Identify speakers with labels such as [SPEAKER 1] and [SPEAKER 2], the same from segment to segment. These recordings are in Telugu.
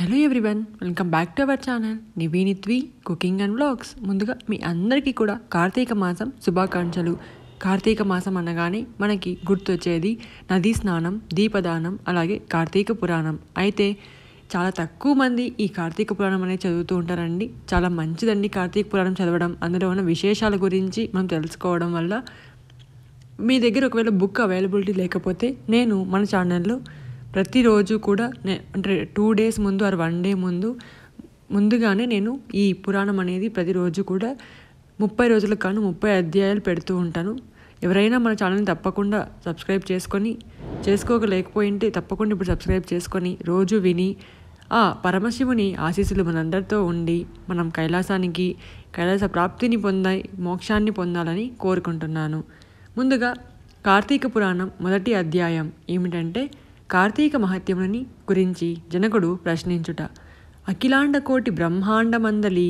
[SPEAKER 1] hello everyone welcome back to our channel నివీనిత్వి కుకింగ్ అండ్ బ్లాగ్స్ ముందుగా మీ అందరికీ కూడా కార్తీక మాసం శుభాకాంక్షలు కార్తీక మాసం అనగానే మనకి గుర్తొచ్చేది నదీ స్నానం దీపదానం అలాగే కార్తీక పురాణం అయితే చాలా తక్కువ మంది ఈ కార్తీక పురాణం అనేది చదువుతూ ఉంటారండి చాలా మంచిదండి కార్తీక పురాణం చదవడం అందులో ఉన్న విశేషాల గురించి మనం తెలుసుకోవడం వల్ల మీ దగ్గర ఒకవేళ బుక్ అవైలబిలిటీ లేకపోతే నేను మన ఛానల్లో ప్రతిరోజు కూడా నే అంటే టూ డేస్ ముందు ఆర్ వన్ డే ముందు ముందుగానే నేను ఈ పురాణం అనేది ప్రతిరోజు కూడా ముప్పై రోజుల కాను ముప్పై అధ్యాయాలు పెడుతూ ఉంటాను ఎవరైనా మన ఛానల్ని తప్పకుండా సబ్స్క్రైబ్ చేసుకొని చేసుకోకలేకపోయింటే తప్పకుండా ఇప్పుడు సబ్స్క్రైబ్ చేసుకొని రోజు విని ఆ పరమశివుని ఆశీస్సులు మనందరితో ఉండి మనం కైలాసానికి కైలాస ప్రాప్తిని పొందాయి మోక్షాన్ని పొందాలని కోరుకుంటున్నాను ముందుగా కార్తీక పురాణం మొదటి అధ్యాయం ఏమిటంటే కార్తీక మహత్యముని గురించి జనకుడు ప్రశ్నించుట అఖిలాండకోటి బ్రహ్మాండమందలి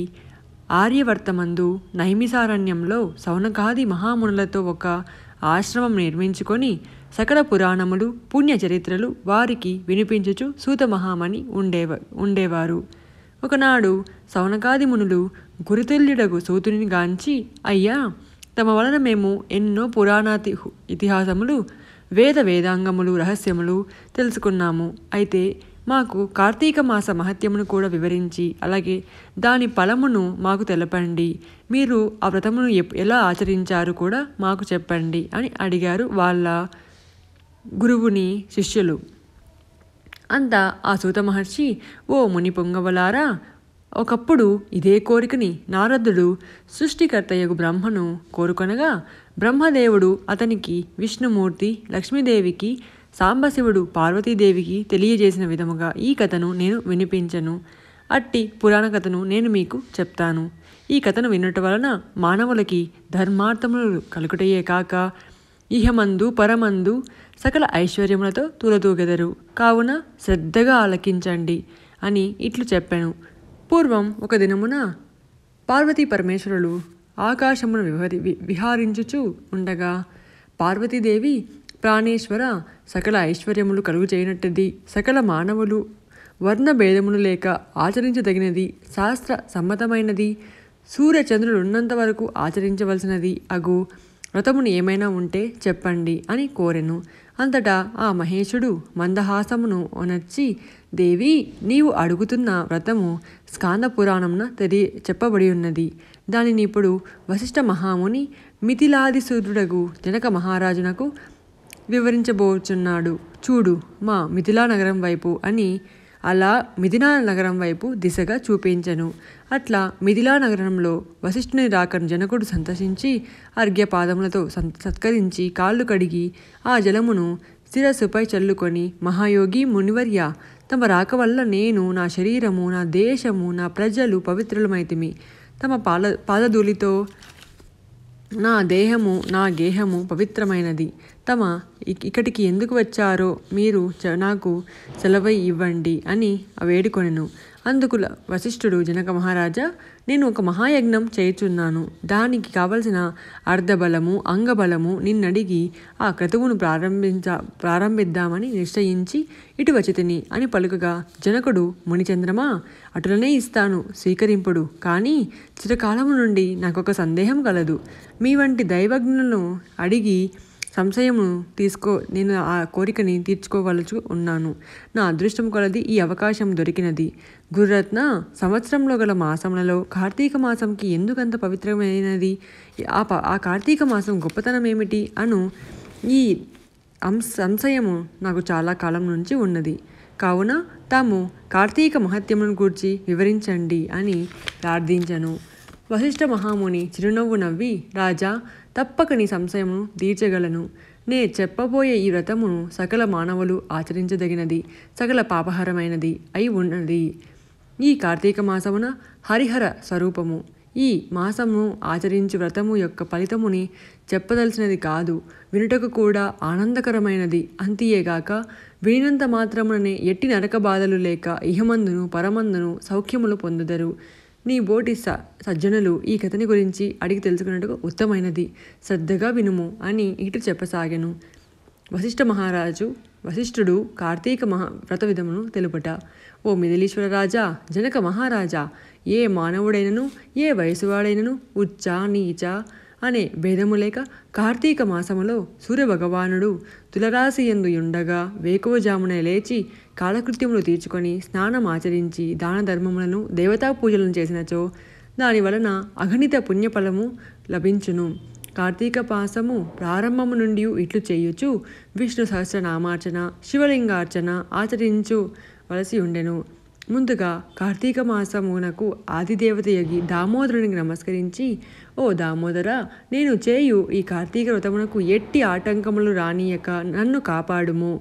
[SPEAKER 1] ఆర్యవర్తమందు నైమిసారణ్యంలో సౌనకాది మహామునులతో ఒక ఆశ్రమం నిర్మించుకొని సకల పురాణములు పుణ్యచరిత్రలు వారికి వినిపించుచు మహామని ఉండేవ ఉండేవారు ఒకనాడు సౌనకాది మునులు గురుతుల్యుడగు సూతుని గాంచి అయ్యా తమ వలన మేము ఎన్నో పురాణాతి ఇతిహాసములు వేద వేదాంగములు రహస్యములు తెలుసుకున్నాము అయితే మాకు కార్తీక మాస మహత్యమును కూడా వివరించి అలాగే దాని ఫలమును మాకు తెలపండి మీరు ఆ వ్రతమును ఎలా ఆచరించారు కూడా మాకు చెప్పండి అని అడిగారు వాళ్ళ గురువుని శిష్యులు అంతా ఆ సూత మహర్షి ఓ ముని పొంగవలారా ఒకప్పుడు ఇదే కోరికని నారదుడు సృష్టికర్తయ్యకు బ్రహ్మను కోరుకొనగా బ్రహ్మదేవుడు అతనికి విష్ణుమూర్తి లక్ష్మీదేవికి సాంబశివుడు పార్వతీదేవికి తెలియజేసిన విధముగా ఈ కథను నేను వినిపించను అట్టి పురాణ కథను నేను మీకు చెప్తాను ఈ కథను వినటం వలన మానవులకి ధర్మార్థములు కలుగుటయే కాక ఇహమందు పరమందు సకల ఐశ్వర్యములతో తూలతూగెదరు కావున శ్రద్ధగా ఆలకించండి అని ఇట్లు చెప్పాను పూర్వం ఒక దినమున పార్వతీ పరమేశ్వరులు ఆకాశమును విహరి విహారించుచు ఉండగా పార్వతీదేవి ప్రాణేశ్వర సకల ఐశ్వర్యములు కలుగు చేయనట్టది సకల మానవులు వర్ణభేదములు లేక ఆచరించదగినది శాస్త్ర సమ్మతమైనది సూర్యచంద్రులు ఉన్నంత వరకు ఆచరించవలసినది అగు వ్రతమును ఏమైనా ఉంటే చెప్పండి అని కోరెను అంతటా ఆ మహేశుడు మందహాసమును ఒనచ్చి దేవి నీవు అడుగుతున్న వ్రతము స్కాంద పురాణంన తెలియ చెప్పబడి ఉన్నది దానిని ఇప్పుడు వశిష్ఠ మహాముని మిథిలాదిసూరుడగు జనక మహారాజునకు వివరించబోచున్నాడు చూడు మా మిథిలా నగరం వైపు అని అలా మిథిలా నగరం వైపు దిశగా చూపించను అట్లా మిథిలా నగరంలో వశిష్ఠుని రాకను జనకుడు సంతసించి అర్ఘ్యపాదములతో సం సత్కరించి కాళ్ళు కడిగి ఆ జలమును శిరస్సుపై చల్లుకొని మహాయోగి మునివర్య తమ రాక వల్ల నేను నా శరీరము నా దేశము నా ప్రజలు పవిత్రులమైతిమి తమ పాద పాదధూళితో నా దేహము నా గేహము పవిత్రమైనది తమ ఇక్కడికి ఎందుకు వచ్చారో మీరు నాకు సెలవై ఇవ్వండి అని వేడుకొనెను అందుకుల వశిష్ఠుడు జనక మహారాజా నేను ఒక మహాయజ్ఞం చేయుచున్నాను దానికి కావలసిన అర్ధబలము అంగబలము నిన్నడిగి ఆ క్రతువును ప్రారంభించ ప్రారంభిద్దామని నిశ్చయించి ఇటు వచితిని అని పలుకగా జనకుడు మునిచంద్రమా అటులనే ఇస్తాను స్వీకరింపుడు కానీ చిరకాలము నుండి నాకొక సందేహం కలదు మీ వంటి దైవజ్ఞులను అడిగి సంశయము తీసుకో నేను ఆ కోరికని తీర్చుకోవలచు ఉన్నాను నా అదృష్టం కొలది ఈ అవకాశం దొరికినది గురురత్న సంవత్సరంలో గల మాసములలో కార్తీక మాసంకి ఎందుకంత పవిత్రమైనది ఆ ఆ కార్తీక మాసం గొప్పతనం ఏమిటి అను ఈ సంశయము నాకు చాలా కాలం నుంచి ఉన్నది కావున తాము కార్తీక మహత్యమును గూర్చి వివరించండి అని ప్రార్థించను వశిష్ఠ మహాముని చిరునవ్వు నవ్వి రాజా తప్పక నీ సంశయమును తీర్చగలను నే చెప్పబోయే ఈ వ్రతమును సకల మానవులు ఆచరించదగినది సకల పాపహరమైనది అయి ఉన్నది ఈ కార్తీక మాసమున హరిహర స్వరూపము ఈ మాసమును ఆచరించి వ్రతము యొక్క ఫలితముని చెప్పదలసినది కాదు వినుటకు కూడా ఆనందకరమైనది అంతియేగాక వినంత మాత్రముననే ఎట్టి నరక బాధలు లేక ఇహమందును పరమందును సౌఖ్యములు పొందుదరు నీ బోటి స సజ్జనులు ఈ కథని గురించి అడిగి తెలుసుకున్నట్టు ఉత్తమైనది శ్రద్ధగా వినుము అని ఇటు చెప్పసాగాను వశిష్ఠ మహారాజు వశిష్ఠుడు కార్తీక మహా వ్రత విధమును తెలుపట ఓ మిదిలీశ్వర రాజా జనక మహారాజా ఏ మానవుడైనను ఏ వయసువాడైనను ఉచ్చ నీచ అనే భేదము లేక కార్తీక మాసములో సూర్యభగవానుడు తులరాశి ఎందు ఉండగా వేకువజామునే లేచి కాలకృత్యములు తీర్చుకొని స్నానం ఆచరించి దాన ధర్మములను దేవతా పూజలను చేసినచో దాని వలన అగణిత పుణ్యఫలము లభించును కార్తీక మాసము ప్రారంభము నుండి ఇట్లు చేయొచ్చు విష్ణు సహస్రనామార్చన శివలింగార్చన ఆచరించు వలసి ఉండెను ముందుగా కార్తీక మాసమునకు ఆదిదేవత యగి దామోదరునికి నమస్కరించి ఓ దామోదర నేను చేయు ఈ కార్తీక వ్రతమునకు ఎట్టి ఆటంకములు రానియక నన్ను కాపాడుము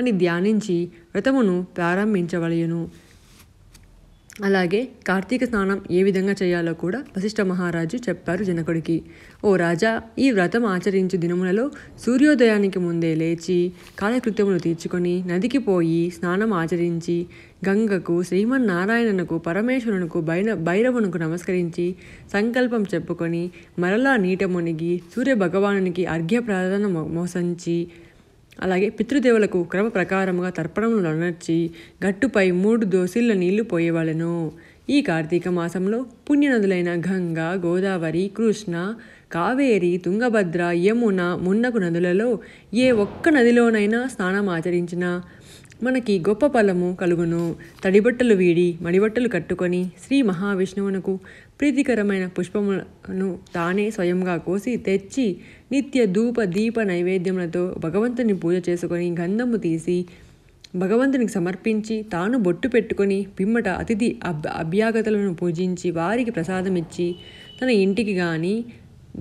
[SPEAKER 1] అని ధ్యానించి వ్రతమును ప్రారంభించవలయను అలాగే కార్తీక స్నానం ఏ విధంగా చేయాలో కూడా వశిష్ఠ మహారాజు చెప్పారు జనకుడికి ఓ రాజా ఈ వ్రతం ఆచరించు దినములలో సూర్యోదయానికి ముందే లేచి కాలకృత్యములు తీర్చుకొని నదికి పోయి స్నానం ఆచరించి గంగకు శ్రీమన్నారాయణనకు పరమేశ్వరునకు బైన భైరవునకు నమస్కరించి సంకల్పం చెప్పుకొని మరలా నీట మునిగి సూర్యభగవానునికి అర్ఘ్య ప్రార్థన మోసంచి అలాగే పితృదేవులకు క్రమ ప్రకారముగా తర్పణములు అనర్చి గట్టుపై మూడు దోసిళ్ళ నీళ్లు పోయేవాళ్ళను ఈ కార్తీక మాసంలో పుణ్యనదులైన గంగ గోదావరి కృష్ణ కావేరి తుంగభద్ర యమున మున్నకు నదులలో ఏ ఒక్క నదిలోనైనా స్నానం ఆచరించిన మనకి గొప్ప ఫలము కలుగును తడిబట్టలు వీడి మడిబట్టలు కట్టుకొని శ్రీ మహావిష్ణువునకు ప్రీతికరమైన పుష్పములను తానే స్వయంగా కోసి తెచ్చి నిత్య ధూప దీప నైవేద్యములతో భగవంతుని పూజ చేసుకొని గంధము తీసి భగవంతునికి సమర్పించి తాను బొట్టు పెట్టుకొని పిమ్మట అతిథి అభ్యాగతలను పూజించి వారికి ప్రసాదం ఇచ్చి తన ఇంటికి కానీ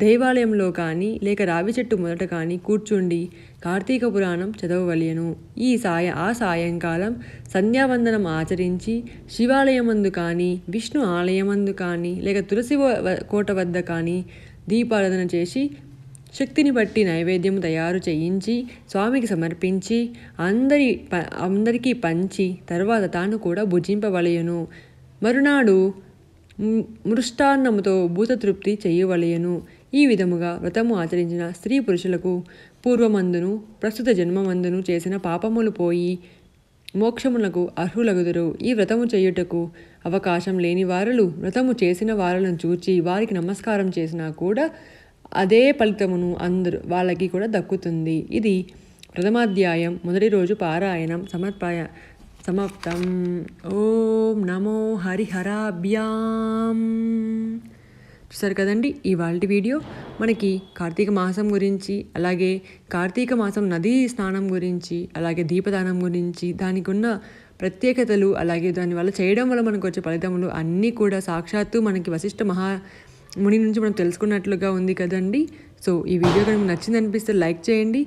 [SPEAKER 1] దేవాలయంలో కానీ లేక రావి చెట్టు మొదట కానీ కూర్చుండి కార్తీక పురాణం చదవవలయను ఈ సాయ ఆ సాయంకాలం సంధ్యావందనం ఆచరించి శివాలయమందు కానీ విష్ణు ఆలయమందు కానీ లేక తులసి కోట వద్ద కానీ దీపారాధన చేసి శక్తిని బట్టి నైవేద్యం తయారు చేయించి స్వామికి సమర్పించి అందరి ప అందరికీ పంచి తర్వాత తాను కూడా భుజింపవలయను మరునాడు మృష్టాన్నముతో భూతతృప్తి చేయవలయను ఈ విధముగా వ్రతము ఆచరించిన స్త్రీ పురుషులకు పూర్వమందును ప్రస్తుత జన్మమందును చేసిన పాపములు పోయి మోక్షములకు అర్హులగుదురు ఈ వ్రతము చేయుటకు అవకాశం లేని వారులు వ్రతము చేసిన వారులను చూచి వారికి నమస్కారం చేసినా కూడా అదే ఫలితమును అందరు వాళ్ళకి కూడా దక్కుతుంది ఇది ప్రథమాధ్యాయం మొదటి రోజు పారాయణం సమర్పాయ సమాప్తం ఓం నమో హరిహరాభ్యాం చూసారు కదండి ఇవాళ వీడియో మనకి కార్తీక మాసం గురించి అలాగే కార్తీక మాసం నదీ స్నానం గురించి అలాగే దీపదానం గురించి దానికి ఉన్న ప్రత్యేకతలు అలాగే దానివల్ల చేయడం వల్ల మనకు వచ్చే ఫలితములు అన్నీ కూడా సాక్షాత్తు మనకి వశిష్ఠ మహా ముని నుంచి మనం తెలుసుకున్నట్లుగా ఉంది కదండి సో ఈ వీడియో కనుక నచ్చింది అనిపిస్తే లైక్ చేయండి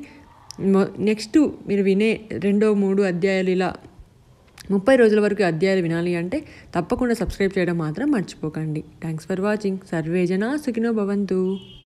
[SPEAKER 1] నెక్స్ట్ మీరు వినే రెండో మూడు అధ్యాయాలు ఇలా ముప్పై రోజుల వరకు అధ్యాయాలు వినాలి అంటే తప్పకుండా సబ్స్క్రైబ్ చేయడం మాత్రం మర్చిపోకండి థ్యాంక్స్ ఫర్ వాచింగ్ సర్వేజనా సుఖినో భవంతు